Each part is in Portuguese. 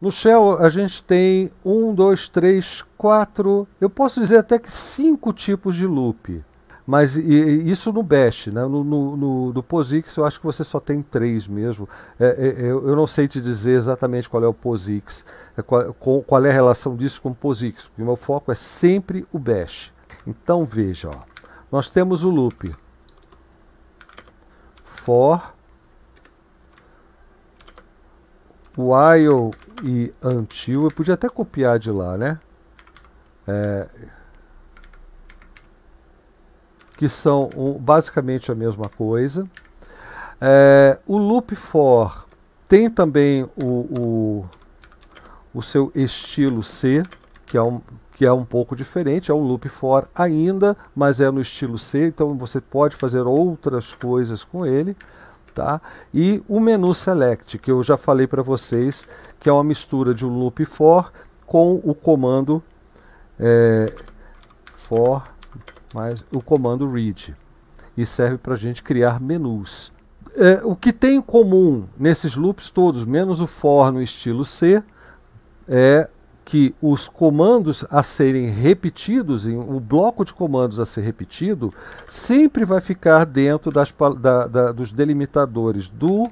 No Shell a gente tem um, dois, três, quatro, eu posso dizer até que cinco tipos de loop. Mas e, e isso no Bash, né? no, no, no, no POSIX eu acho que você só tem três mesmo. É, é, é eu não sei te dizer exatamente qual é o POSIX, é, qual, qual, é a relação disso com o POSIX, porque o meu foco é sempre o Bash. Então veja, ó. nós temos o loop for Tipo, while e until, eu podia até copiar de lá, né? É, que são basicamente a mesma coisa. É, o loop for tem também o, o, o, seu estilo C, que é, um, que é um pouco diferente, é um loop for ainda, mas é no estilo C, então você pode fazer outras coisas com ele tá? E o menu select, que eu já falei para vocês, que é uma mistura de um loop for com o comando é, for mais o comando read e serve para a gente criar menus. É, o que tem em comum nesses loops todos, menos o for no estilo C, é que os comandos a serem repetidos, o bloco de comandos a ser repetido, sempre vai ficar dentro das, da, da, dos delimitadores do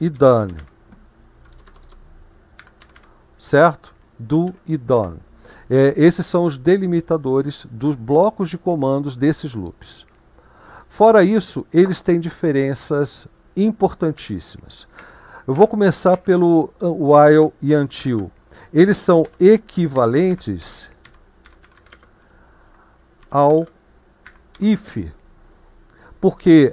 e done. Certo? Do e done. É, esses são os delimitadores dos blocos de comandos desses loops. Fora isso, eles têm diferenças importantíssimas. Eu vou começar pelo ah, while e until eles são equivalentes ao if. Porque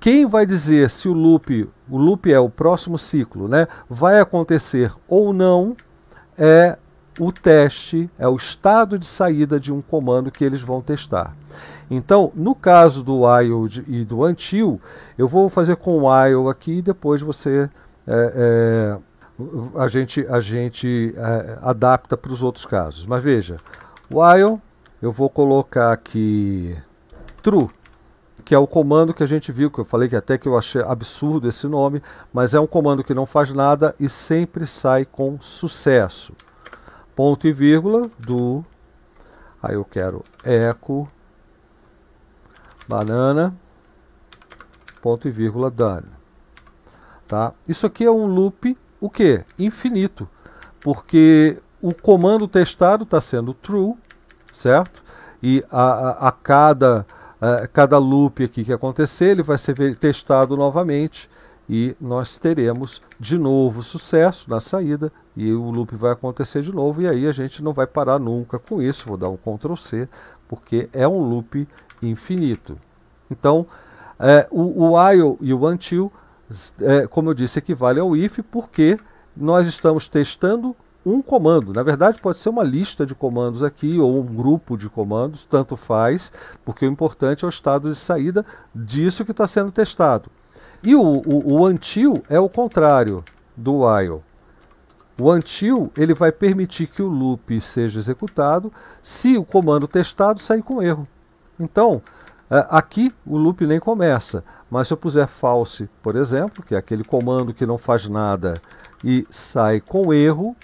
quem vai dizer se o loop, o loop é o próximo ciclo, né, vai acontecer ou não é o teste, é o estado de saída de um comando que eles vão testar. Então, no caso do while e do until, eu vou fazer com while aqui e depois você é, é, a gente, a gente é, adapta para os outros casos. Mas veja, while eu vou colocar aqui true, que é o comando que a gente viu, que eu falei que até que eu achei absurdo esse nome, mas é um comando que não faz nada e sempre sai com sucesso. Ponto e vírgula do, aí eu quero echo, banana, ponto e vírgula done. Tá? Isso aqui é um loop o que? Infinito. Porque o comando testado está sendo true, certo? E a, a, a cada, a, cada loop aqui que acontecer, ele vai ser testado novamente e nós teremos de novo sucesso na saída e o loop vai acontecer de novo e aí a gente não vai parar nunca com isso. Vou dar um Ctrl C porque é um loop infinito. Então, é, o, o while e o until é, como eu disse, equivale ao if porque nós estamos testando um comando. Na verdade, pode ser uma lista de comandos aqui ou um grupo de comandos, tanto faz, porque o importante é o estado de saída disso que está sendo testado. E o, o, o, until é o contrário do while. O until ele vai permitir que o loop seja executado se o comando testado sair com erro. Então, é, aqui o loop nem começa, mas se eu puser false, por exemplo, que é aquele comando que não faz nada e sai com erro,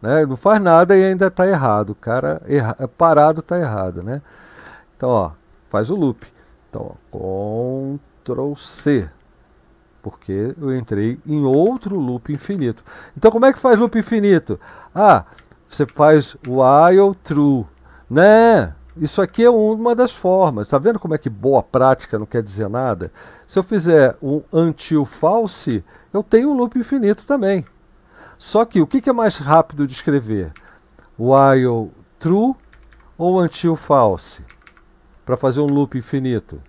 né? não faz nada e ainda está errado. O cara erra, parado está errado. Né? Então, ó, faz o loop. Então, ó, Ctrl C. Porque eu entrei em outro loop infinito. Então, como é que faz loop infinito? Ah, você faz while true. Né? Isso aqui é uma das formas. Está vendo como é que boa prática não quer dizer nada? Se eu fizer um until false, eu tenho um loop infinito também. Só que o que é mais rápido de escrever? While true ou until false? Para fazer um loop infinito?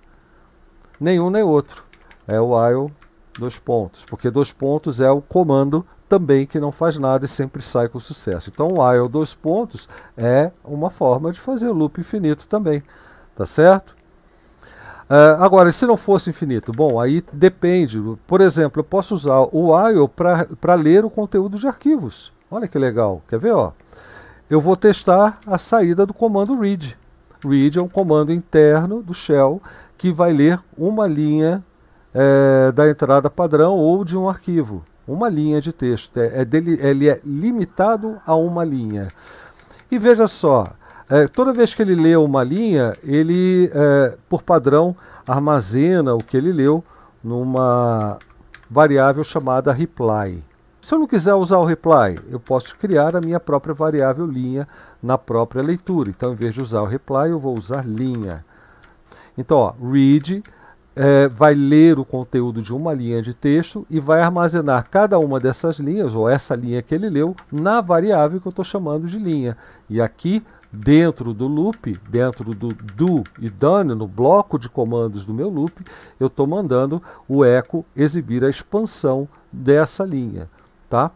Nenhum nem outro. É o while dois pontos, porque dois pontos é o comando também que não faz nada e sempre sai com sucesso. Então, while é dois pontos é uma forma de fazer loop infinito também, tá certo? Uh, agora, se não fosse infinito, bom, aí depende. Por exemplo, eu posso usar o while para ler o conteúdo de arquivos. Olha que legal, quer ver? Ó? Eu vou testar a saída do comando read. Read é um comando interno do shell que vai ler uma linha é, da entrada padrão ou de um arquivo uma linha de texto. É, é dele, ele é limitado a uma linha. E veja só, é, toda vez que ele lê uma linha, ele, é, por padrão, armazena o que ele leu numa variável chamada reply. Se eu não quiser usar o reply, eu posso criar a minha própria variável linha na própria leitura. Então, em vez de usar o reply, eu vou usar linha. Então, ó, read é, vai ler o conteúdo de uma linha de texto e vai armazenar cada uma dessas linhas, ou essa linha que ele leu, na variável que eu estou chamando de linha. E aqui, dentro do loop, dentro do do e done, no bloco de comandos do meu loop, eu estou mandando o echo exibir a expansão dessa linha. Tá?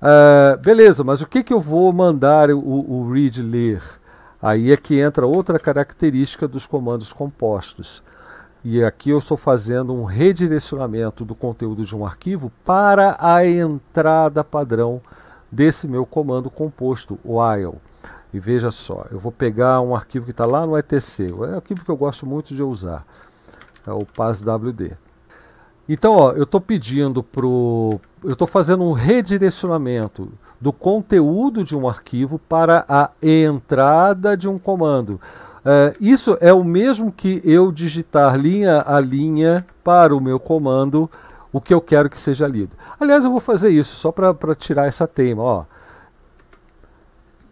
Uh, beleza, mas o que, que eu vou mandar o, o read ler? Aí é que entra outra característica dos comandos compostos e aqui eu estou fazendo um redirecionamento do conteúdo de um arquivo para a entrada padrão desse meu comando composto, while. E veja só, eu vou pegar um arquivo que está lá no etc, é um arquivo que eu gosto muito de usar, é o paswd. Então, ó, eu estou pedindo para eu estou fazendo um redirecionamento do conteúdo de um arquivo para a entrada de um comando. Eh, isso é o mesmo que eu digitar linha a linha para o meu comando o que eu quero que seja lido. Aliás, eu vou fazer isso só para tirar essa teima. Ó.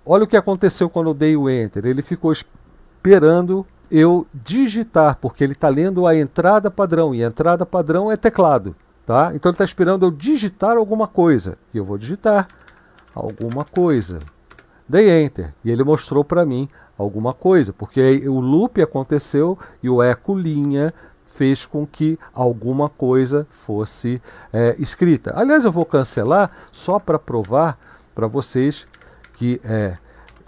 Olha o que aconteceu quando eu dei o Enter. Ele ficou esperando eu digitar, porque ele está lendo a entrada padrão, e a entrada padrão é teclado. Tá? Então ele está esperando eu digitar alguma coisa. E eu vou digitar alguma coisa. Dei enter e ele mostrou para mim alguma coisa, porque o loop aconteceu e o eco linha fez com que alguma coisa fosse é, escrita. Aliás, eu vou cancelar só para provar para vocês que é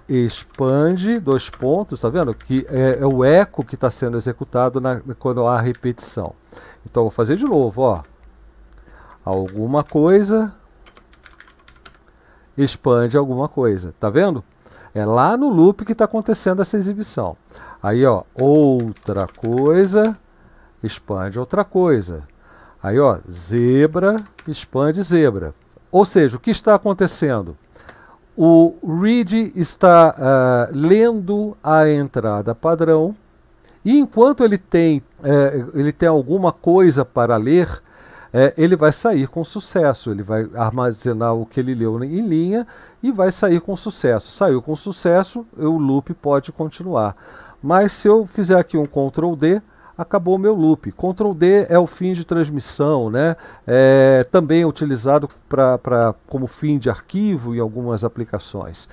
expande dois pontos, tá vendo? Que é, é o eco que está sendo executado na, quando há repetição. Então vou fazer de novo, ó. Alguma coisa expande alguma coisa. Tá vendo? É lá no loop que está acontecendo essa exibição. Aí, ó, outra coisa expande outra coisa. Aí, ó, zebra expande zebra. Ou seja, o que está acontecendo? O read está uh, lendo a entrada padrão e enquanto ele tem, uh, ele tem alguma coisa para ler, é, ele vai sair com sucesso, ele vai armazenar o que ele leu em linha e vai sair com sucesso. Saiu com sucesso, o loop pode continuar. Mas se eu fizer aqui um Ctrl D, acabou o meu loop. Ctrl D é o fim de transmissão, né? É, também é utilizado pra, pra, como fim de arquivo em algumas aplicações.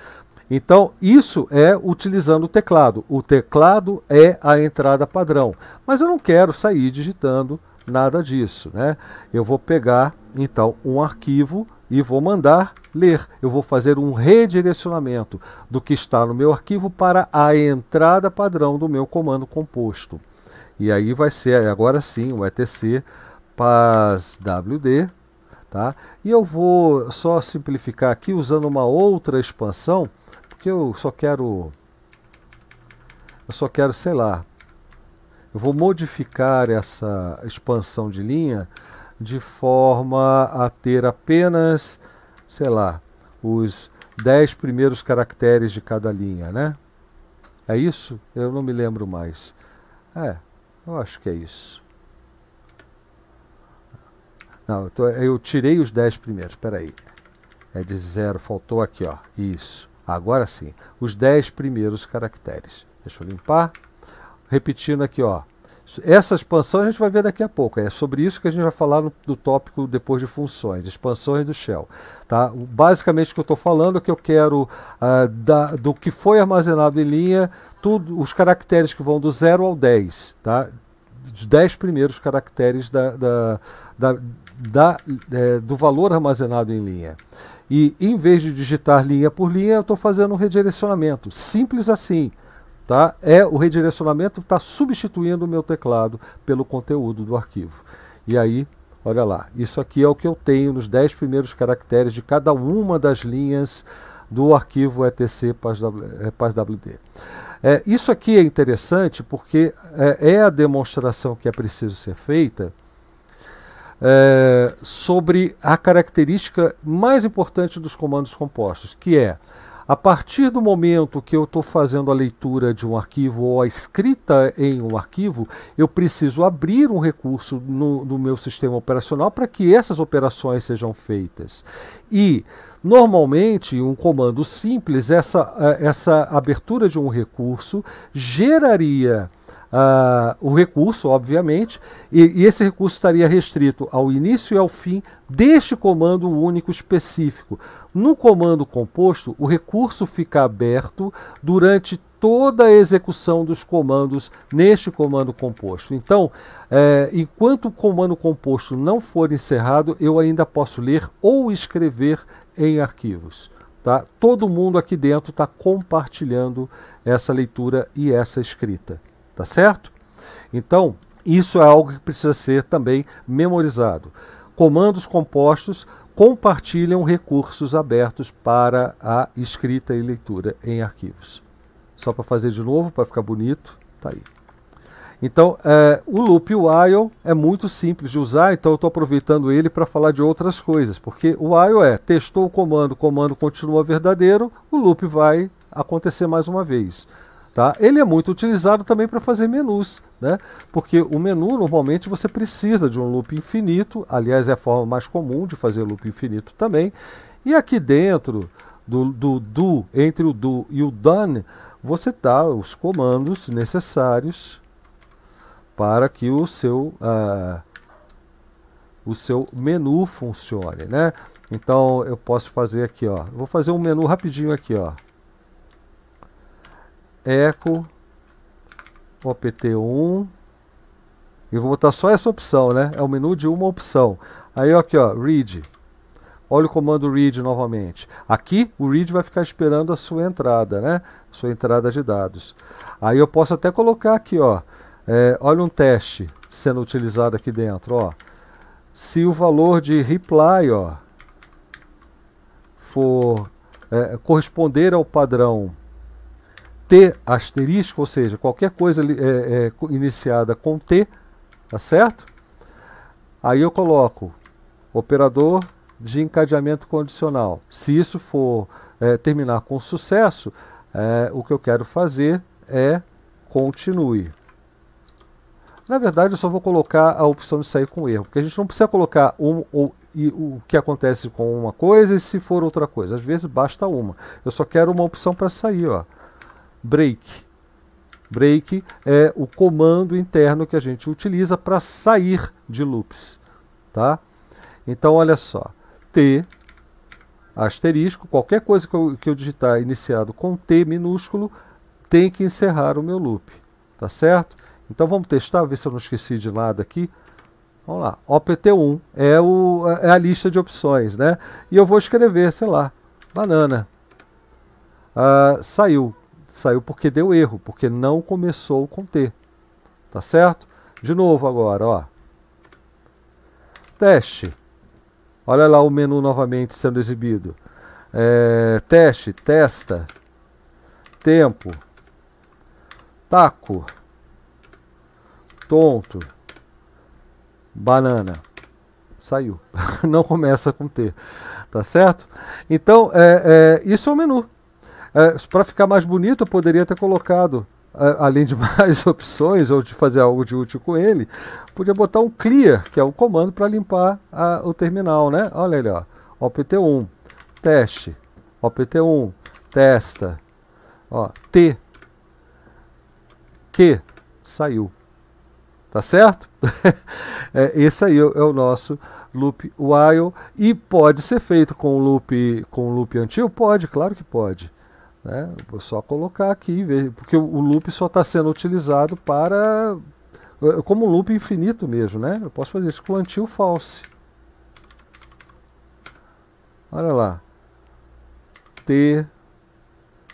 Então, isso é utilizando o teclado. O teclado é a entrada padrão. Mas eu não quero sair digitando Nada disso, né? Eu vou pegar então um arquivo e vou mandar ler. Eu vou fazer um redirecionamento do que está no meu arquivo para a entrada padrão do meu comando composto. E aí vai ser agora sim o etc paswd, tá? E eu vou só simplificar aqui usando uma outra expansão, porque eu só quero eu só quero, sei lá, eu vou modificar essa expansão de linha de forma a ter apenas, sei lá, os 10 primeiros caracteres de cada linha, né? É isso? Eu não me lembro mais. É, eu acho que é isso. Não, eu, tô, eu tirei os 10 primeiros, peraí. É de zero, faltou aqui, ó. Isso. Agora sim, os 10 primeiros caracteres. Deixa eu limpar repetindo aqui, ó. Essa expansão a gente vai ver daqui a pouco. É sobre isso que a gente vai falar no, tópico depois de funções, expansões do Shell. Tá? Basicamente o que eu estou falando é que eu quero uh, da, do que foi armazenado em linha, tudo, os caracteres que vão do 0 ao 10. Tá? Os 10 primeiros caracteres da, da, da, da é, do valor armazenado em linha. E em vez de digitar linha por linha, eu estou fazendo um redirecionamento. Simples assim tá? É o redirecionamento está substituindo o meu teclado pelo conteúdo do arquivo. E aí, olha lá, isso aqui é o que eu tenho nos 10 primeiros caracteres de cada uma das linhas do arquivo etc paswd. Eh, é, isso aqui é interessante porque é, é, a demonstração que é preciso ser feita é, sobre a característica mais importante dos comandos compostos, que é a partir do momento que eu estou fazendo a leitura de um arquivo ou a escrita em um arquivo, eu preciso abrir um recurso no, no meu sistema operacional para que essas operações sejam feitas. E, normalmente, um comando simples, essa, eh, essa abertura de um recurso geraria uh, o recurso, obviamente, e, e, esse recurso estaria restrito ao início e ao fim deste comando único específico. No comando composto, o recurso fica aberto durante toda a execução dos comandos neste comando composto. Então, eh, enquanto o comando composto não for encerrado, eu ainda posso ler ou escrever em arquivos. Tá? Todo mundo aqui dentro está compartilhando essa leitura e essa escrita. Tá certo? Então, isso é algo que precisa ser também memorizado. Comandos compostos compartilham recursos abertos para a escrita e leitura em arquivos. Só para fazer de novo, para ficar bonito, tá aí. Então, é, o loop while é muito simples de usar, então eu estou aproveitando ele para falar de outras coisas, porque o while é testou o comando, o comando continua verdadeiro, o loop vai acontecer mais uma vez. Tá? Ele é muito utilizado também para fazer menus, né? porque o menu normalmente você precisa de um loop infinito, aliás é a forma mais comum de fazer loop infinito também, e aqui dentro do, do, do entre o do e o done, você dá os comandos necessários para que o seu, uh, o seu menu funcione. Né? Então eu posso fazer aqui, ó, vou fazer um menu rapidinho aqui, ó eco, opt1. e vou botar só essa opção, né? É o menu de uma opção. Aí aqui, ó, read. Olha o comando read novamente. Aqui o read vai ficar esperando a sua entrada, né? Sua entrada de dados. Aí eu posso até colocar aqui, ó. É, olha um teste sendo utilizado aqui dentro, ó. Se o valor de reply, ó, for é, corresponder ao padrão T asterisco, ou seja, qualquer coisa é, é, iniciada com T, tá certo? Aí eu coloco operador de encadeamento condicional. Se isso for é, terminar com sucesso, é, o que eu quero fazer é continue. Na verdade, eu só vou colocar a opção de sair com erro, porque a gente não precisa colocar um, ou, e, o que acontece com uma coisa e se for outra coisa. Às vezes basta uma. Eu só quero uma opção para sair, ó break. Break é o comando interno que a gente utiliza para sair de loops. Tá? Então, olha só. T asterisco, qualquer coisa que eu, que eu digitar iniciado com T minúsculo, tem que encerrar o meu loop. Tá certo? Então vamos testar, ver se eu não esqueci de nada aqui. Vamos lá, OPT1 é, o, é a lista de opções, né? E eu vou escrever, sei lá, banana. Ah, saiu. Saiu porque deu erro, porque não começou com T. Tá certo? De novo agora, ó. Teste. Olha lá o menu novamente sendo exibido. É, teste, testa, tempo, taco, tonto, banana. Saiu. Não começa com T. Tá certo? Então, é, é, isso é o menu. É, para ficar mais bonito, eu poderia ter colocado, é, além de mais opções ou de fazer algo de útil com ele, podia botar um clear, que é o um comando para limpar a, o terminal, né? Olha ele, ó. OPT1, teste, OPT1, testa, ó, T, Q, saiu. Tá certo? é, esse aí é o nosso loop while e pode ser feito com loop com loop antigo Pode, claro que pode. Né? Vou só colocar aqui, porque o loop só está sendo utilizado para. como um loop infinito mesmo, né? Eu posso fazer isso com antigo false. Olha lá. T,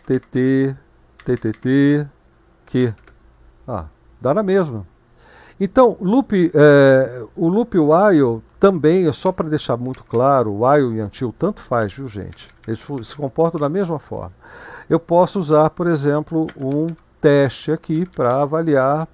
TT, TTT, Q. Ah, dá na mesma. Então, loop, é, o loop while também, é só para deixar muito claro, o e o tanto faz, viu gente? Eles se comportam da mesma forma. Eu posso usar, por exemplo, um teste aqui para avaliar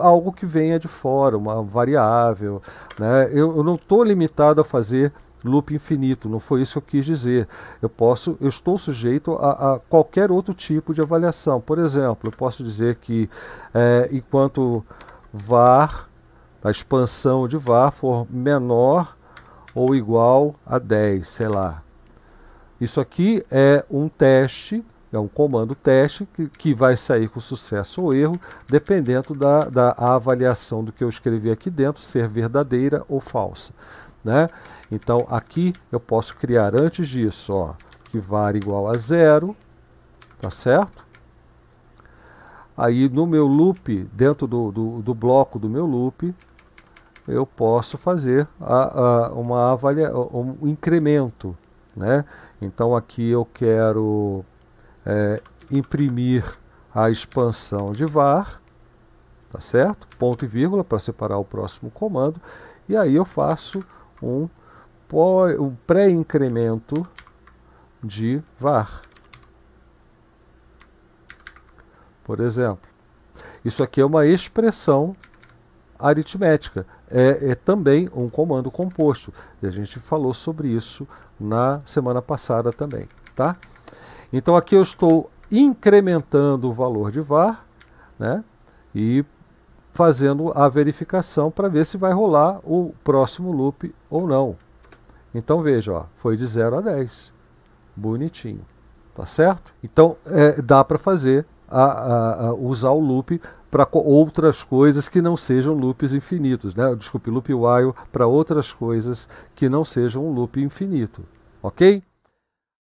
algo que venha de fora, uma variável. Né? Eu, eu não estou limitado a fazer loop infinito, não foi isso que eu quis dizer. Eu posso, eu estou sujeito a, a qualquer outro tipo de avaliação. Por exemplo, eu posso dizer que é, enquanto var a expansão de var for menor ou igual a 10, sei lá. Isso aqui é um teste, é um comando teste que, que vai sair com sucesso ou erro, dependendo da, da avaliação do que eu escrevi aqui dentro, ser verdadeira ou falsa. Né? Então aqui eu posso criar antes disso, ó, que var igual a zero, tá certo? Aí no meu loop, dentro do, do, do bloco do meu loop, eu posso fazer a, a, uma avalia, um incremento. Né? Então aqui eu quero é, imprimir a expansão de var, tá certo? Ponto e vírgula para separar o próximo comando. E aí eu faço um, um pré-incremento de var. Por exemplo, isso aqui é uma expressão aritmética é, é também um comando composto. E a gente falou sobre isso na semana passada também, tá? Então aqui eu estou incrementando o valor de var, né? E fazendo a verificação para ver se vai rolar o próximo loop ou não. Então veja, ó, foi de 0 a 10. Bonitinho, tá certo? Então é, dá para fazer, a, a, a usar o loop para outras coisas que não sejam loops infinitos, né? Desculpe, loop while para outras coisas que não sejam um loop infinito, ok?